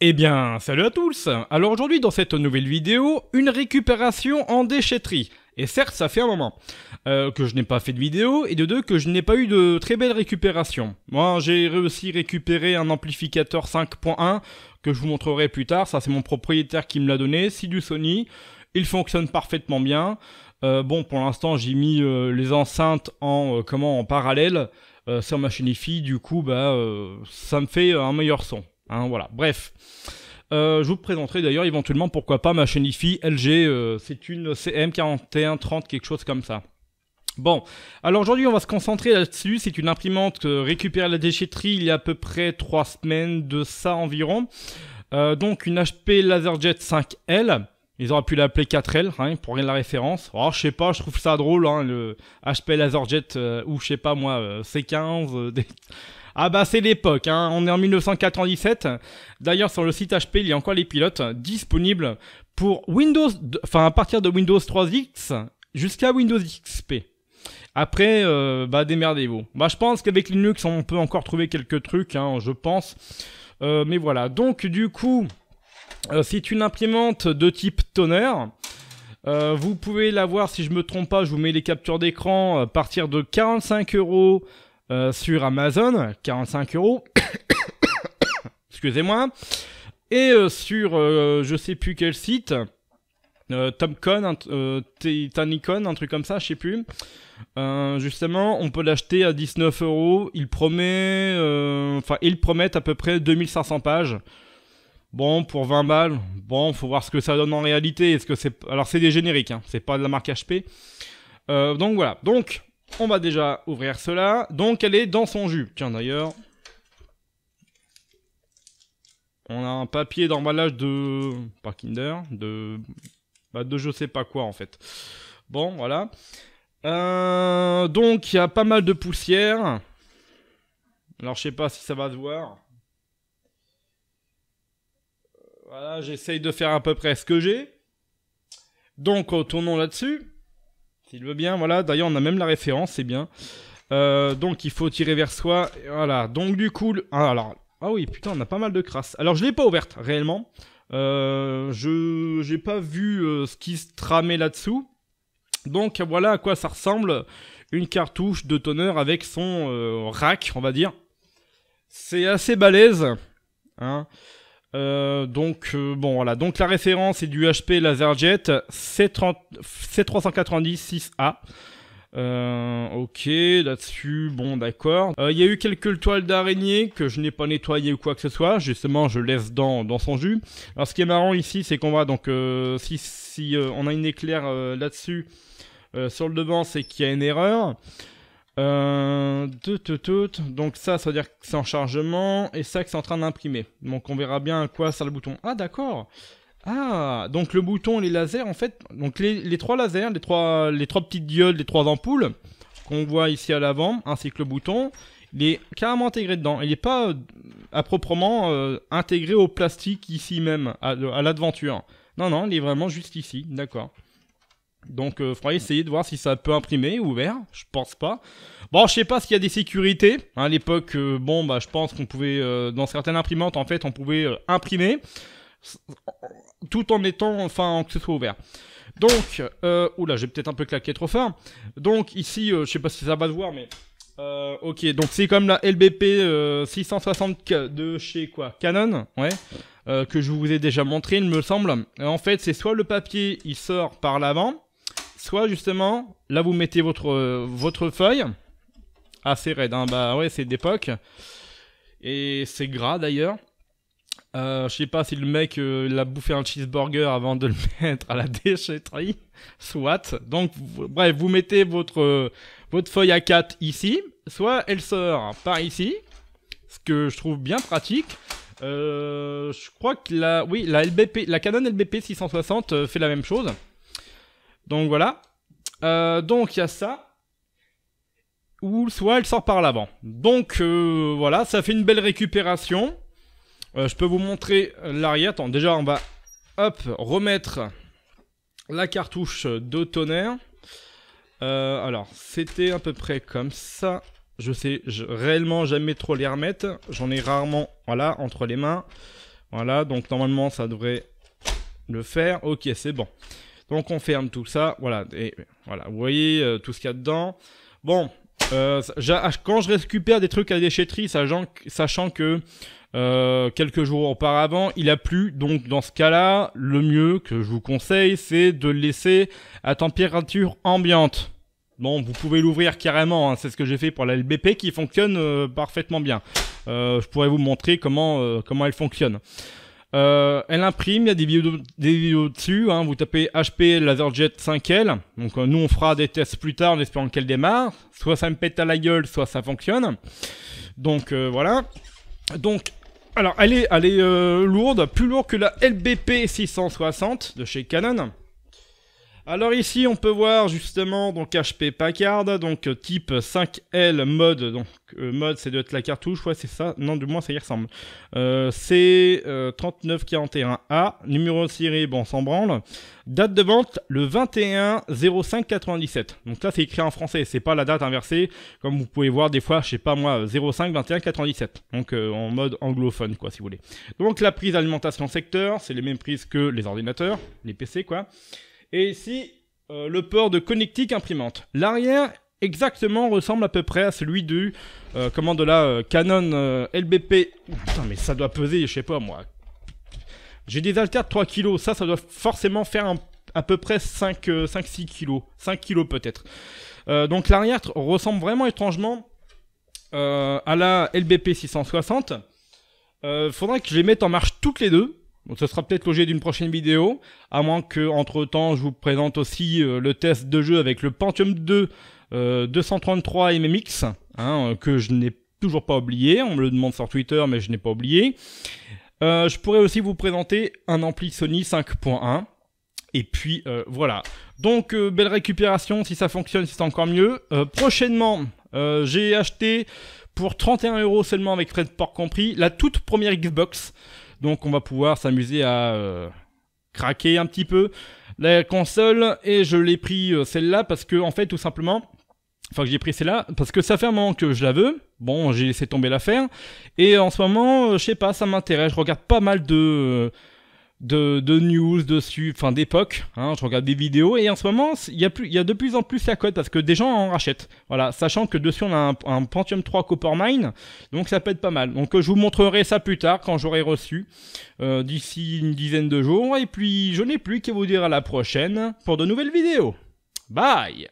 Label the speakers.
Speaker 1: Eh bien, salut à tous Alors aujourd'hui dans cette nouvelle vidéo, une récupération en déchetterie. Et certes, ça fait un moment euh, que je n'ai pas fait de vidéo, et de deux, que je n'ai pas eu de très belle récupération. Moi, j'ai réussi à récupérer un amplificateur 5.1, que je vous montrerai plus tard, ça c'est mon propriétaire qui me l'a donné, c'est du Sony, il fonctionne parfaitement bien. Euh, bon, pour l'instant, j'ai mis euh, les enceintes en, comment, en parallèle, sur ma chaîne du coup, bah, ça me fait un meilleur son. Hein, voilà, bref. Euh, je vous présenterai d'ailleurs éventuellement pourquoi pas ma chaîne IFI LG, euh, c'est une CM4130, quelque chose comme ça. Bon, alors aujourd'hui on va se concentrer là-dessus, c'est une imprimante récupérée à la déchetterie il y a à peu près 3 semaines de ça environ. Euh, donc une HP LaserJet 5L, ils auraient pu l'appeler 4L hein, pour rien de la référence. Alors oh, je sais pas, je trouve ça drôle, hein, le HP LaserJet ou je sais pas moi, C15, ah bah c'est l'époque, hein. on est en 1997. D'ailleurs sur le site HP il y a encore les pilotes disponibles pour Windows, enfin à partir de Windows 3X jusqu'à Windows XP. Après, euh, bah démerdez-vous. Bah je pense qu'avec Linux on peut encore trouver quelques trucs, hein, je pense. Euh, mais voilà, donc du coup, euh, c'est une imprimante de type toner. vous pouvez la voir, si je me trompe pas, je vous mets les captures d'écran à partir de 45 euros euh, sur Amazon, 45 euros. Excusez-moi. Et euh, sur euh, je sais plus quel site, Tomcon, Titanicon, un truc comme ça, je sais plus. justement, on peut l'acheter à 19 euros. Il promet, enfin, ils promettent à peu près 2500 pages. Bon, pour 20 balles, bon, faut voir ce que ça donne en réalité. Est-ce que c'est alors c'est des génériques, hein. c'est pas de la marque HP. donc voilà. Donc on va déjà ouvrir cela. Donc elle est dans son jus. Tiens d'ailleurs. On a un papier d'emballage de... Pas Kinder, de... Bah, de je sais pas quoi en fait. Bon, voilà. Euh, donc il y a pas mal de poussière. Alors je sais pas si ça va se voir. Voilà, j'essaye de faire à peu près ce que j'ai. Donc, retournons là-dessus. S'il veut bien, voilà. D'ailleurs, on a même la référence, c'est bien. Euh, donc, il faut tirer vers soi. Voilà. Donc, du coup, ah, alors, ah oui, putain, on a pas mal de crasse, Alors, je l'ai pas ouverte réellement. Euh, je j'ai pas vu euh, ce qui se tramait là-dessous. Donc, voilà à quoi ça ressemble une cartouche de tonneur avec son rack, on va dire. C'est assez balèze. Hein. Euh, donc euh, bon voilà, donc la référence est du HP LaserJet C390-6A. Euh, ok, là-dessus, bon d'accord. Il y a eu quelques toiles d'araignée que je n'ai pas nettoyées ou quoi que ce soit, justement je laisse dans, dans son jus. Alors ce qui est marrant ici, c'est qu'on va donc, si, si on a une éclair là-dessus, sur le devant, c'est qu'il y a une erreur. Euh, donc ça, ça veut dire que c'est en chargement, et ça que c'est en train d'imprimer. Donc on verra bien à quoi sert le bouton. Ah d'accord Ah, donc le bouton, les lasers, en fait, donc les, trois lasers, les trois, les trois petites diodes, les trois ampoules, qu'on voit ici à l'avant, ainsi que le bouton, il est carrément intégré dedans. Il n'est pas euh, à proprement euh, intégré au plastique ici même, à, à l'adventure. Non, non, il est vraiment juste ici, d'accord. Donc, il euh, faudra essayer de voir si ça peut imprimer ouvert. Je pense pas. Bon, je sais pas s'il y a des sécurités. À l'époque, euh, bon, bah, je pense qu'on pouvait, euh, dans certaines imprimantes, en fait, on pouvait imprimer tout en étant, enfin, que ce soit ouvert. Donc, euh, oula, j'ai peut-être un peu claqué trop fort. Donc ici, euh, je sais pas si ça va se voir, mais euh, ok. Donc c'est comme la LBP 660 de chez quoi, Canon, ouais, que je vous ai déjà montré, il me semble. En fait, c'est soit le papier il sort par l'avant, soit justement, là vous mettez votre, euh, votre feuille, assez ah, raide, hein, bah ouais c'est d'époque, et c'est gras d'ailleurs. Euh, je sais pas si le mec euh, l'a bouffé un cheeseburger avant de le mettre à la déchetterie, soit. Donc bref, vous mettez votre, votre feuille a 4 ici, soit elle sort par ici, ce que je trouve bien pratique. je crois que la, oui, la, LBP, la Canon LBP 660 fait la même chose. Donc voilà. Euh, donc il y a ça. Ou soit elle sort par l'avant. Donc euh, voilà, ça fait une belle récupération. Euh, je peux vous montrer l'arrière. Attends, déjà on va hop, remettre la cartouche de tonnerre. alors, c'était à peu près comme ça. Je sais réellement jamais trop les remettre. J'en ai rarement, voilà, entre les mains. Voilà, donc normalement ça devrait le faire. Ok, c'est bon. Donc on ferme tout ça. Voilà, et voilà. Vous voyez euh, tout ce qu'il y a dedans. Bon, euh, ah, quand je récupère des trucs à déchetterie, sachant, que euh, quelques jours auparavant, il a plu. Donc dans ce cas-là, le mieux que je vous conseille, c'est de le laisser à température ambiante. Bon, vous pouvez l'ouvrir carrément, hein, c'est ce que j'ai fait pour la LBP qui fonctionne parfaitement bien. je pourrais vous montrer comment, comment elle fonctionne. Euh, elle imprime, il y a des vidéos, des dessus. Hein. vous tapez HP LaserJet 5L. Donc euh, nous on fera des tests plus tard en espérant qu'elle démarre. Soit ça me pète à la gueule, soit ça fonctionne. Donc euh, voilà. Donc alors elle est, elle est lourde, plus lourde que la LBP 660 de chez Canon. Alors ici, on peut voir justement donc HP Packard, donc euh, type 5L mode. Donc euh, mode, c'est de la cartouche, ouais, c'est ça. Non, du moins, ça y ressemble. Euh, c'est euh, 3941A, numéro de série, bon, sans branle. Date de vente le 21 05 97. Donc là, c'est écrit en français, c'est pas la date inversée, comme vous pouvez voir des fois, je sais pas moi, 05 21 97. Donc en mode anglophone, quoi, si vous voulez. Donc la prise alimentation secteur, c'est les mêmes prises que les ordinateurs, les PC, quoi. Et ici, euh, le port de connectique imprimante. L'arrière exactement ressemble à peu près à celui du euh, de la euh, Canon euh, LBP. Putain mais ça doit peser, je sais pas moi. J'ai des haltères de 3 kg, ça ça doit forcément faire à peu près 5 5 6 kg, 5 kg peut-être. donc l'arrière ressemble vraiment étrangement à la LBP 660. faudrait que je les mette en marche toutes les deux donc ce sera peut-être l'objet d'une prochaine vidéo, à moins que entre temps je vous présente aussi euh, le test de jeu avec le Pentium 2 233 MMX, que je n'ai toujours pas oublié, on me le demande sur Twitter mais je n'ai pas oublié. Euh, je pourrais aussi vous présenter un ampli Sony 5.1. Et puis euh, voilà. Donc belle récupération, si ça fonctionne, c'est encore mieux. prochainement, j'ai acheté pour 31 euros seulement avec frais de port compris la toute première Xbox. Donc on va pouvoir s'amuser à euh, craquer un petit peu la console. Et je l'ai pris euh, celle-là parce que, en fait, tout simplement, enfin que j'ai pris celle-là, parce que ça fait un moment que je la veux. Bon, j'ai laissé tomber l'affaire. Et en ce moment, euh, je sais pas, ça m'intéresse. Je regarde pas mal de de, news, dessus, enfin d'époque. Hein, je regarde des vidéos et en ce moment, il y, a y de plus en plus la cote parce que des gens en rachètent. Voilà, sachant que dessus on a un, un Pentium 3 Coppermine, donc ça peut être pas mal. Donc euh, je vous montrerai ça plus tard quand j'aurai reçu euh, d'ici une dizaine de jours. Et puis je n'ai plus qu'à vous dire à la prochaine pour de nouvelles vidéos. Bye